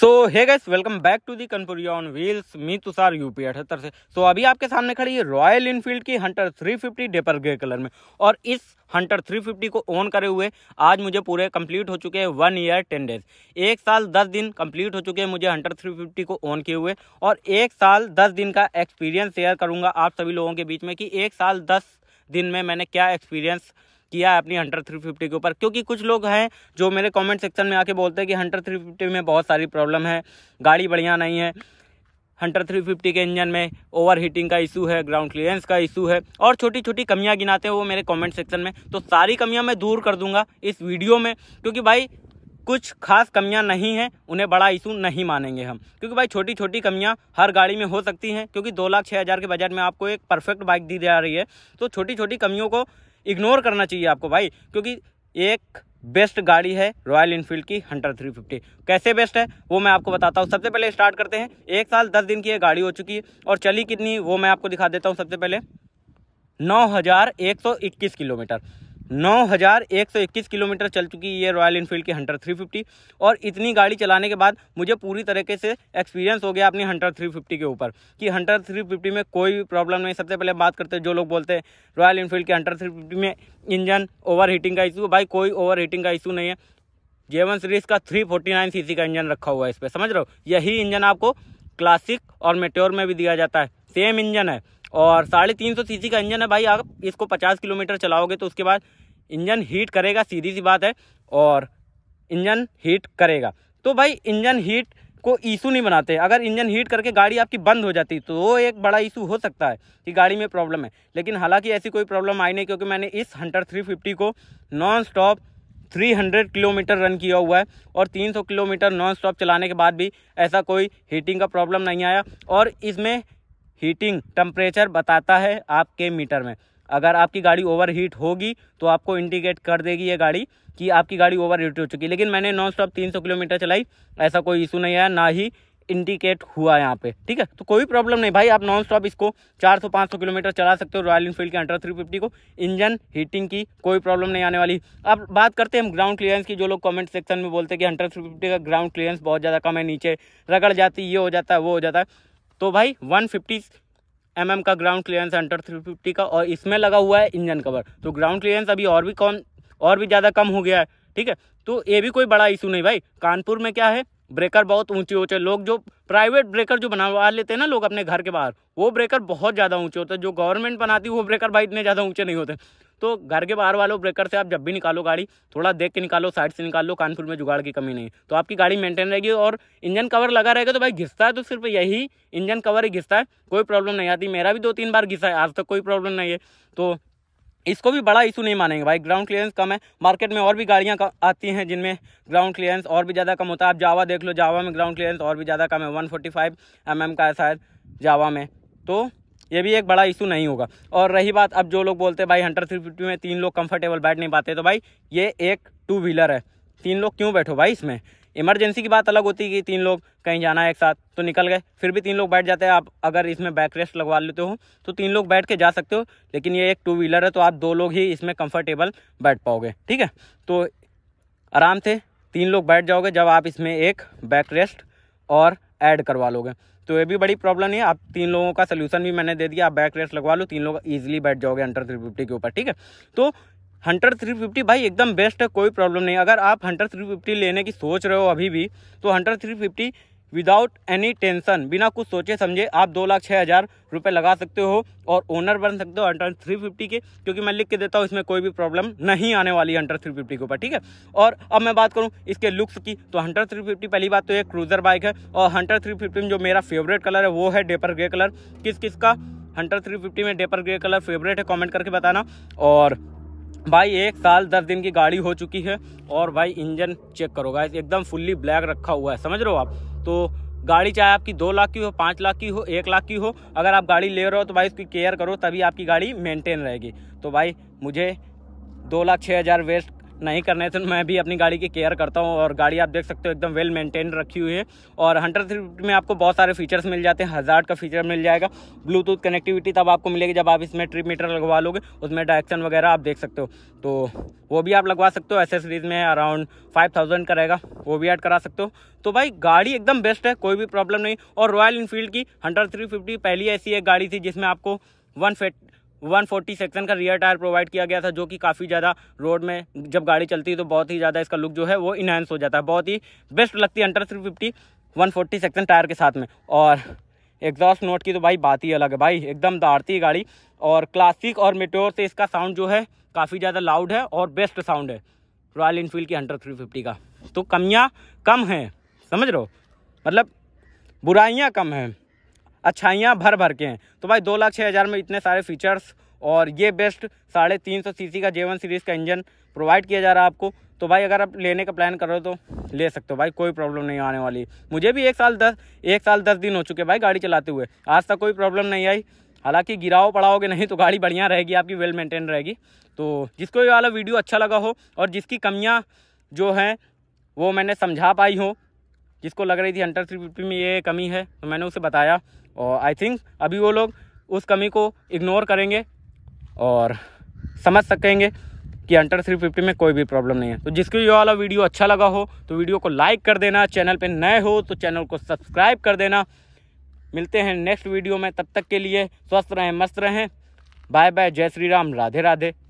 so hey guys welcome back to the Kanpuriya on wheels मी Tushar UP अठहत्तर से so so, अभी आपके सामने खड़ी है रॉयल इनफील्ड की हंटर 350 डेपर ग्रे कलर में और इस हंटर 350 को ऑन करे हुए आज मुझे पूरे कंप्लीट हो चुके हैं वन ईयर टेन डेज एक साल दस दिन कंप्लीट हो चुके हैं मुझे हंटर 350 को ऑन किए हुए और एक साल दस दिन का एक्सपीरियंस शेयर करूँगा आप सभी लोगों के बीच में कि एक साल दस दिन में मैंने क्या एक्सपीरियंस किया है अपनी हंटर थ्री फिफ्टी के ऊपर क्योंकि कुछ लोग हैं जो मेरे कॉमेंट सेक्शन में आके बोलते हैं कि हंटर थ्री फिफ्टी में बहुत सारी प्रॉब्लम है गाड़ी बढ़िया नहीं है हंटर 350 के इंजन में ओवर हीटिंग का इशू है ग्राउंड क्लियरेंस का इशू है और छोटी छोटी कमियाँ गिनाते हैं वो मेरे कॉमेंट सेक्शन में तो सारी कमियाँ मैं दूर कर दूँगा इस वीडियो में क्योंकि भाई कुछ खास कमियां नहीं हैं उन्हें बड़ा इशू नहीं मानेंगे हम क्योंकि भाई छोटी छोटी कमियां हर गाड़ी में हो सकती हैं क्योंकि दो लाख छः हज़ार के बजट में आपको एक परफेक्ट बाइक दी जा रही है तो छोटी छोटी कमियों को इग्नोर करना चाहिए आपको भाई क्योंकि एक बेस्ट गाड़ी है रॉयल इनफील्ड की हंटर फिफ्टी कैसे बेस्ट है वो मैं आपको बताता हूँ सबसे पहले स्टार्ट करते हैं एक साल दस दिन की ये गाड़ी हो चुकी है और चली कितनी वो मैं आपको दिखा देता हूँ सबसे पहले इक्कीस किलोमीटर 9121 किलोमीटर चल चुकी है ये रॉयल इनफील्ड की हंटर 350 और इतनी गाड़ी चलाने के बाद मुझे पूरी तरीके से एक्सपीरियंस हो गया अपनी हंटर 350 के ऊपर कि हंटर 350 में कोई भी प्रॉब्लम नहीं सबसे पहले बात करते हैं जो लोग बोलते हैं रॉयल इनफील्ड के हंटर 350 में इंजन ओवर हीटिंग का इशू भाई कोई ओवर हीटिंग का इशू नहीं है जेवन सीरीज का सी सीसी का इंजन रखा हुआ है इस पर समझ रहे हो यही इंजन आपको क्लासिक और मेट्योर में भी दिया जाता है सेम इंजन है और साढ़े तीन सौ सी का इंजन है भाई आप इसको पचास किलोमीटर चलाओगे तो उसके बाद इंजन हीट करेगा सीधी सी बात है और इंजन हीट करेगा तो भाई इंजन हीट को इशू नहीं बनाते अगर इंजन हीट करके गाड़ी आपकी बंद हो जाती तो वो एक बड़ा इशू हो सकता है कि गाड़ी में प्रॉब्लम है लेकिन हालांकि ऐसी कोई प्रॉब्लम आई नहीं क्योंकि मैंने इस हंटर 350 को नॉन स्टॉप 300 किलोमीटर रन किया हुआ है और 300 किलोमीटर नॉन स्टॉप चलाने के बाद भी ऐसा कोई हीटिंग का प्रॉब्लम नहीं आया और इसमें हीटिंग टेम्परेचर बताता है आपके मीटर में अगर आपकी गाड़ी ओवर हीट होगी तो आपको इंडिकेट कर देगी ये गाड़ी कि आपकी गाड़ी ओवर हीट हो चुकी है लेकिन मैंने नॉन स्टॉप तीन किलोमीटर चलाई ऐसा कोई इशू नहीं आया ना ही इंडिकेट हुआ यहाँ पे ठीक है तो कोई प्रॉब्लम नहीं भाई आप नॉन स्टॉप इसको 400-500 किलोमीटर चला सकते हो रॉयल इनफील्ड के अंडर 350 को इंजन हीटिंग की कोई प्रॉब्लम नहीं आने वाली अब बात करते हैं हम ग्राउंड क्लियरेंस की जो लोग कमेंट सेक्शन में बोलते हैं कि अंडर थ्री का ग्राउंड क्लियरेंस बहुत ज़्यादा कम है नीचे रगड़ जाती ये हो जाता है वो हो जाता है तो भाई वन फिफ्टी एम mm का ground clearance under three fifty का और इसमें लगा हुआ है इंजन कवर तो ग्राउंड क्लियरेंस अभी और भी कौन और भी ज़्यादा कम हो गया है ठीक है तो ये भी कोई बड़ा इशू नहीं भाई कानपुर में क्या है ब्रेकर बहुत ऊंचे ऊंचे लोग जो प्राइवेट ब्रेकर जो बनावा लेते हैं ना लोग अपने घर के बाहर वो ब्रेकर बहुत ज़्यादा ऊंचे होते हैं जो गवर्नमेंट बनाती है वो ब्रेकर भाई इतने ज़्यादा ऊंचे नहीं होते तो घर के बाहर वालों ब्रेकर से आप जब भी निकालो गाड़ी थोड़ा देख के निकालो साइड से निकालो कानपुर में जुगाड़ की कमी नहीं तो आपकी गाड़ी मेंटेन रहेगी और इंजन कवर लगा रहेगा तो भाई घिसता है तो सिर्फ यही इंजन कवर ही घिसता है कोई प्रॉब्लम नहीं आती मेरा भी दो तीन बार घिसा है आज तक कोई प्रॉब्लम नहीं है तो इसको भी बड़ा इशू नहीं मानेंगे भाई ग्राउंड क्लियरेंस कम है मार्केट में और भी गाड़ियाँ आती हैं जिनमें ग्राउंड क्लियरेंस और भी ज़्यादा कम होता है आप जावा देख लो जावा में ग्राउंड क्लियरेंस और भी ज़्यादा कम है one forty five M M का है शायद जावा में तो ये भी एक बड़ा इशू नहीं होगा और रही बात अब जो लोग बोलते हैं भाई हंटर थ्री फिफ्टी में तीन लोग कंफर्टेबल बैठ नहीं पाते तो भाई ये एक टू व्हीलर है तीन लोग क्यों बैठो भाई इसमें इमरजेंसी की बात अलग होती है कि तीन लोग कहीं जाना है एक साथ तो निकल गए फिर भी तीन लोग बैठ जाते हैं आप अगर इसमें बैक रेस्ट लगवा लेते हो तो तीन लोग बैठ के जा सकते हो लेकिन ये एक टू व्हीलर है तो आप दो लोग ही इसमें कंफर्टेबल बैठ पाओगे ठीक है तो आराम से तीन लोग बैठ जाओगे जब आप इसमें एक बैक रेस्ट और ऐड करवा लोगे तो ये भी बड़ी प्रॉब्लम है आप तीन लोगों का सोल्यूशन भी मैंने दे दिया आप बैक रेस्ट लगवा लो तीन लोग ईजिली बैठ जाओगे हंटर थ्री फिफ्टी के ऊपर ठीक है तो हंटर थ्री फिफ्टी भाई एकदम बेस्ट है कोई प्रॉब्लम नहीं अगर आप हंटर थ्री फिफ्टी लेने की सोच रहे हो अभी भी तो Hunter three fifty without any tension बिना कुछ सोचे समझे आप दो लाख छः हज़ार रुपये लगा सकते हो और ओनर बन सकते हो अंडर थ्री फिफ्टी के क्योंकि मैं लिख के देता हूँ इसमें कोई भी प्रॉब्लम नहीं आने वाली है हंटर थ्री फिफ्टी के ऊपर ठीक है और अब मैं बात करूँ इसके लुक्स की तो हंटर थ्री फिफ्टी पहली बात तो ये क्रूज़र बाइक है और हंटर थ्री फिफ्टी में जो मेरा फेवरेट कलर है वो है डेपर ग्रे कलर किस किस का हंटर थ्री फिफ्टी में डेपर ग्रे कलर फेवरेट है कॉमेंट करके बताना और भाई एक साल दस दिन की गाड़ी हो चुकी है और भाई इंजन चेक करोगा एकदम फुल्ली ब्लैक रखा हुआ है समझ रहे हो आप तो गाड़ी चाहे आपकी दो लाख की हो पाँच लाख की हो एक लाख की हो अगर आप गाड़ी ले रहे हो तो भाई उसकी केयर करो तभी आपकी गाड़ी मेंटेन रहेगी तो भाई मुझे दो लाख छः हज़ार वेस्ट नहीं करने से तो मैं भी अपनी गाड़ी की केयर करता हूँ और गाड़ी आप देख सकते हो एकदम वेल मेंटेन रखी हुई है और हंड्रेड थ्री में आपको बहुत सारे फीचर्स मिल जाते हैं हज़ार का फीचर मिल जाएगा ब्लूटूथ कनेक्टिविटी तब आपको मिलेगी जब आप इसमें ट्रिप मीटर लगवा लोगे उसमें डायरेक्शन वगैरह आप देख सकते हो तो वो भी आप लगवा सकते हो एसेसरीज में अराउंड फाइव थाउजेंड का रहेगा वो भी ऐड करा सकते हो तो भाई गाड़ी एकदम बेस्ट है कोई भी प्रॉब्लम नहीं और रॉयल इनफील्ड की हंड्रेड थ्री फिफ्टी पहली ऐसी एक गाड़ी थी जिसमें आपको वन 140 सेक्शन का रियर टायर प्रोवाइड किया गया था जो कि काफ़ी ज़्यादा रोड में जब गाड़ी चलती है तो बहुत ही ज़्यादा इसका लुक जो है वो इनहेंस हो जाता है बहुत ही बेस्ट लगती है under three fifty one forty section tyre के साथ में और एग्जॉस्ट नोट की तो भाई बात ही अलग है भाई एकदम दाड़ती है गाड़ी और क्लासिक और मेट्योर से इसका साउंड जो है काफ़ी ज़्यादा लाउड है और बेस्ट साउंड है रॉयल इनफील्ड की अंडर थ्री फिफ्टी का तो कमियाँ कम हैं समझ लो मतलब बुराइयाँ कम हैं अच्छाइयाँ भर भर के हैं तो भाई दो लाख छः हज़ार में इतने सारे फीचर्स और ये बेस्ट साढ़े तीन सौ सी का जे सीरीज़ का इंजन प्रोवाइड किया जा रहा है आपको तो भाई अगर आप लेने का प्लान कर रहे हो तो ले सकते हो भाई कोई प्रॉब्लम नहीं आने वाली मुझे भी एक साल दस एक साल दस दिन हो चुके भाई गाड़ी चलाते हुए आज तक कोई प्रॉब्लम नहीं आई हालांकि गिराओ पड़ाओगे नहीं तो गाड़ी बढ़िया रहेगी आपकी वेल मेंटेन रहेगी तो जिसको ये वाला वीडियो अच्छा लगा हो और जिसकी कमियाँ जो हैं वो मैंने समझा पाई हो जिसको लग रही थी हंटर थ्री में ये कमी है तो मैंने उसे बताया और आई थिंक अभी वो लोग उस कमी को इग्नोर करेंगे और समझ सकेंगे कि थ्री 350 में कोई भी प्रॉब्लम नहीं है तो जिसको ये वाला वीडियो अच्छा लगा हो तो वीडियो को लाइक कर देना चैनल पे नए हो तो चैनल को सब्सक्राइब कर देना मिलते हैं नेक्स्ट वीडियो में तब तक के लिए स्वस्थ रहें मस्त रहें बाय बाय जय श्री राम राधे राधे